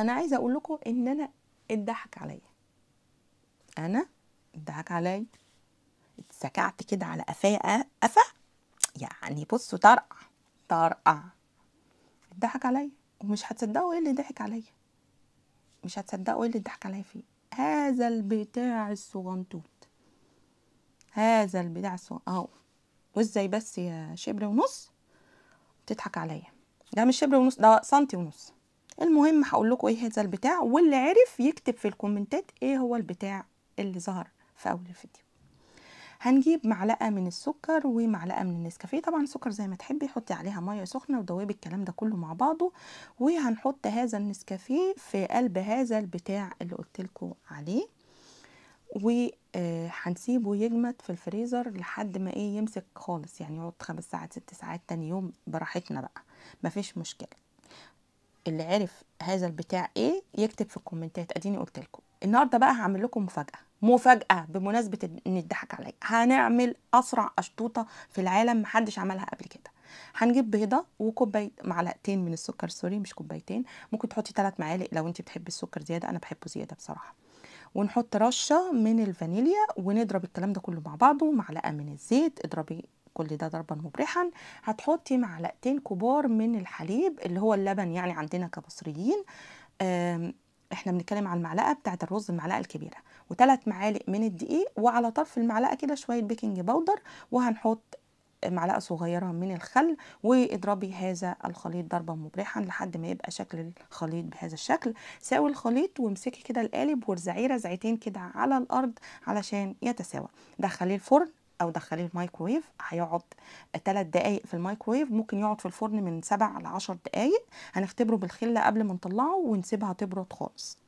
انا عايزه اقول لكم ان انا اتضحك عليا انا اتضحك عليا اتسكعت كده على قفاه قفا يعني بصوا طرقع طرقع اتضحك عليا ومش هتصدقوا ايه اللي ضحك عليا مش هتصدقوا ايه اللي ضحك عليا فيه هذا البتاع الصغنطوط هذا البتاع الصغنطوط اهو وازاي بس يا شبر ونص تضحك عليا ده مش شبر ونص ده سنتي ونص المهم هقول لكم ايه هذا البتاع واللي عرف يكتب في الكومنتات ايه هو البتاع اللي ظهر في اول الفيديو هنجيب معلقه من السكر ومعلقه من النسكافيه طبعا السكر زي ما تحبي حطي عليها ميه سخنه ودوبي الكلام ده كله مع بعضه وهنحط هذا النسكافيه في قلب هذا البتاع اللي قلت لكم عليه وهنسيبه يجمد في الفريزر لحد ما ايه يمسك خالص يعني يقعد خمس ساعات ست ساعات تاني يوم براحتنا بقى مفيش مشكله اللي عرف هذا البتاع ايه يكتب في الكومنتات اديني قلت لكم النهارده بقى هعمل لكم مفاجاه مفاجاه بمناسبه ان اتضحك عليا هنعمل اسرع اشطوطه في العالم محدش عملها قبل كده هنجيب بيضه وكوبايه معلقتين من السكر سوري مش كوبايتين ممكن تحطي ثلاث معالق لو انت بتحبي السكر زياده انا بحبه زياده بصراحه ونحط رشه من الفانيليا ونضرب الكلام ده كله مع بعضه معلقه من الزيت اضربي كل ده ضربا مبرحا هتحطي معلقتين كبار من الحليب اللي هو اللبن يعني عندنا كمصريين احنا بنتكلم على المعلقه بتاعه الرز المعلقه الكبيره وثلاث معالق من الدقيق وعلى طرف المعلقه كده شويه بيكنج باودر وهنحط معلقه صغيره من الخل واضربي هذا الخليط ضربا مبرحا لحد ما يبقى شكل الخليط بهذا الشكل ساوي الخليط وامسكي كده القالب وارزعيه رزعتين كده على الارض علشان يتساوى دخليه الفرن او دخليه الميكرويف هيقعد 3 دقائق في الميكرويف ممكن يقعد في الفرن من 7 ل 10 دقائق هنختبره بالخله قبل ما نطلعه ونسيبها تبرد خالص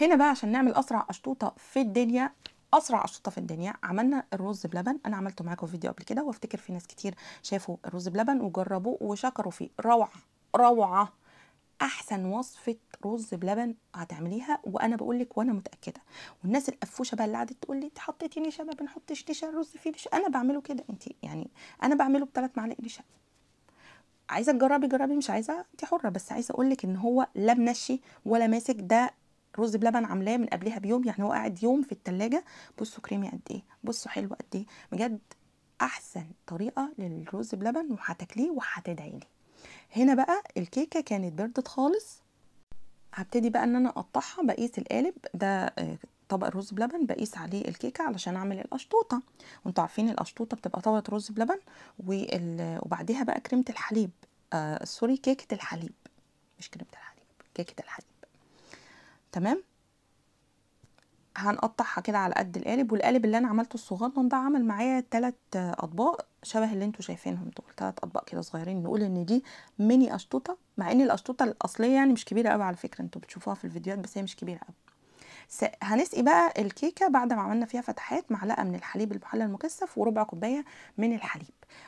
هنا بقى عشان نعمل اسرع اشطوطه في الدنيا اسرع قشطوطه في الدنيا عملنا الرز بلبن انا عملته معاكم فيديو قبل كده وافتكر في ناس كتير شافوا الرز بلبن وجربوه وشكروا فيه روعه روعه احسن وصفه رز بلبن هتعمليها وانا بقول لك وانا متاكده والناس القفوشه بقى اللي قعدت تقول لي حطيتي نشا ما بنحطش نشا الرز فيه نشا انا بعمله كده انت يعني انا بعمله بثلاث معالق نشا عايزه تجربي جربي مش عايزه انت حره بس عايزه اقول لك ان هو لا منشي ولا ماسك ده رز بلبن عاملاه من قبلها بيوم يعني هو قاعد يوم في التلاجة بصوا كريمي قد ايه بصوا حلو قد ايه بجد احسن طريقه للرز بلبن وهتاكليه وهتدعي لي هنا بقى الكيكه كانت بردت خالص هبتدي بقى ان انا اقطعها بقيس القالب ده آه، طبق رز بلبن بقيس عليه الكيكه علشان اعمل القشطوطه وانتوا عارفين القشطوطه بتبقى طبقه رز بلبن وبعدها بقى كريمه الحليب آه سوري كيكه الحليب مش كريمه الحليب كيكه الحليب تمام هنقطعها كده على قد القالب والقالب اللي انا عملته الصغنن ده عمل معايا تلات اطباق شبه اللي انتوا شايفينهم دول تلات اطباق كده صغيرين نقول ان دي ميني اشطوطه مع ان الاشطوطه الاصليه يعني مش كبيره قوي على فكره انتوا بتشوفوها في الفيديوهات بس هي مش كبيره قوي هنسقي بقى الكيكه بعد ما عملنا فيها فتحات معلقه من الحليب المحلى المكثف وربع كوبايه من الحليب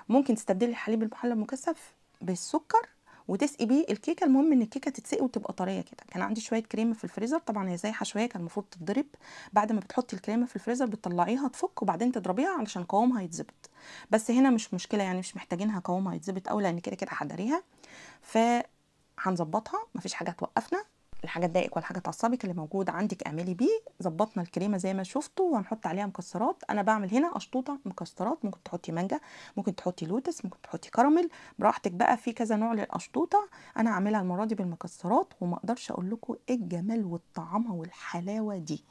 ممكن تستبدلي الحليب المحلى المكثف بالسكر وتسقي بيه الكيكه المهم ان الكيكه تتسقي وتبقى طريه كده كان عندي شويه كريمه في الفريزر طبعا هي زي حشويه كان المفروض تتضرب بعد ما بتحطي الكريمه في الفريزر بتطلعيها تفك وبعدين تضربيها علشان قوامها يتظبط بس هنا مش مشكله يعني مش محتاجينها قوامها يتظبط او لان كده كده هداريها هنظبطها مفيش حاجه توقفنا الحاجه تضايقك ولا حاجه تعصبك اللي موجود عندك اعملي بيه ظبطنا الكريمه زي ما شفتوا وهنحط عليها مكسرات انا بعمل هنا اشطوطه مكسرات ممكن تحطي مانجا ممكن تحطي لوتس ممكن تحطي كراميل براحتك بقى في كذا نوع للاشطوطه انا هعملها المره دي بالمكسرات وما اقدرش اقول لكم ايه الجمال والطعامه والحلاوه دي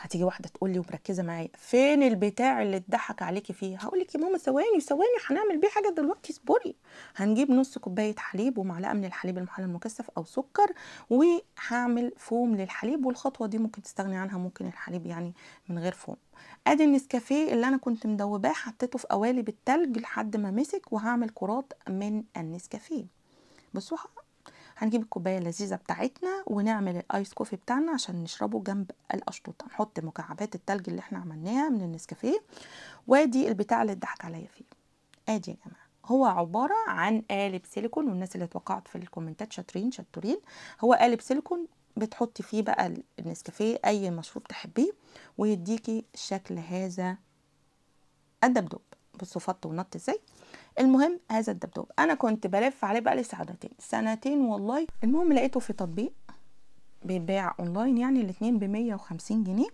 هتيجي واحده تقول لي ومركزه معايا فين البتاع اللي اتضحك عليكي فيه هقول لك يا ماما ثواني ثواني هنعمل بيه حاجه دلوقتي اصبري هنجيب نص كوبايه حليب ومعلقه من الحليب المحلى المكثف او سكر وهعمل فوم للحليب والخطوه دي ممكن تستغني عنها ممكن الحليب يعني من غير فوم ادي النسكافيه اللي انا كنت مدوباه حطيته في قوالب التلج لحد ما مسك وهعمل كرات من النسكافيه بصوا هنجيب الكوبايه اللذيذه بتاعتنا ونعمل الايس كوفي بتاعنا عشان نشربه جنب القشطوطه نحط مكعبات التلج اللي احنا عملناها من النسكافيه وادي البتاع اللي اتضحك عليا فيه ادي يا جماعه هو عبارة عن قالب سيليكون والناس اللي اتوقعت في الكومنتات شاطرين شطورين هو قالب سيليكون بتحطي فيه بقى النسكافيه اي مشروب تحبيه ويديكي شكل هذا الدبدوب بصفاته فط ونط ازاي المهم هذا الدبدوب انا كنت بلف عليه بقالي سنتين سنتين والله المهم لقيته في تطبيق بيتباع اونلاين يعني الاتنين بمية وخمسين جنيه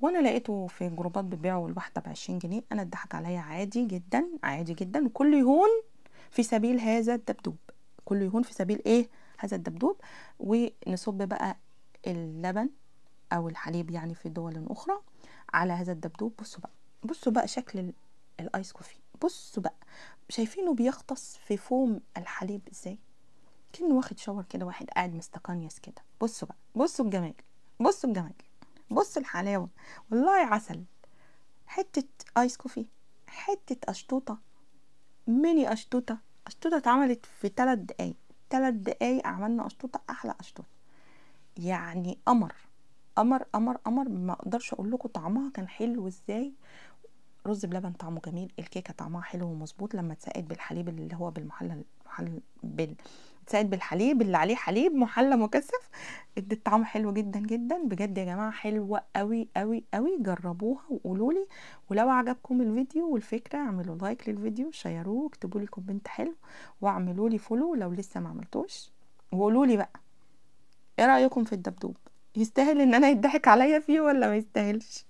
وانا لقيته في جروبات بتبيعه الواحده بعشرين جنيه انا اتضحك عليا عادي جدا عادي جدا كل يهون في سبيل هذا الدبدوب كل يهون في سبيل ايه هذا الدبدوب ونصب بقى اللبن او الحليب يعني في دول اخرى على هذا الدبدوب بصوا بقى بصوا بقى شكل الايس كوفي بصوا بقى شايفينه بيغطس في فوم الحليب ازاي كأنه واخد شاور كده واحد قاعد مستقنيس كده بصوا بقى بصوا الجمال بصوا الجمال بصوا الحلاوه والله عسل حته ايس كوفي حته اشطوطه ميني اشطوطه اشطوطه اتعملت في 3 دقايق 3 دقايق عملنا اشطوطه احلى اشطوطه يعني قمر قمر قمر قمر ما اقدرش اقول لكم طعمها كان حلو ازاي رز بلبن طعمه جميل الكيكه طعمها حلو ومظبوط لما تساعد بالحليب اللي هو بالمحلى المحل بال تساعد بالحليب اللي عليه حليب محلى مكثف ادت طعم حلو جدا جدا بجد يا جماعه حلوه قوي قوي قوي جربوها وقولوا لي ولو عجبكم الفيديو والفكره اعملوا لايك للفيديو شيروه اكتبوا لي كومنت حلو واعملوا لي فولو لو لسه ما عملتوش وقولوا لي بقى ايه رايكم في الدبدوب يستاهل ان انا يضحك عليا فيه ولا ما يستاهلش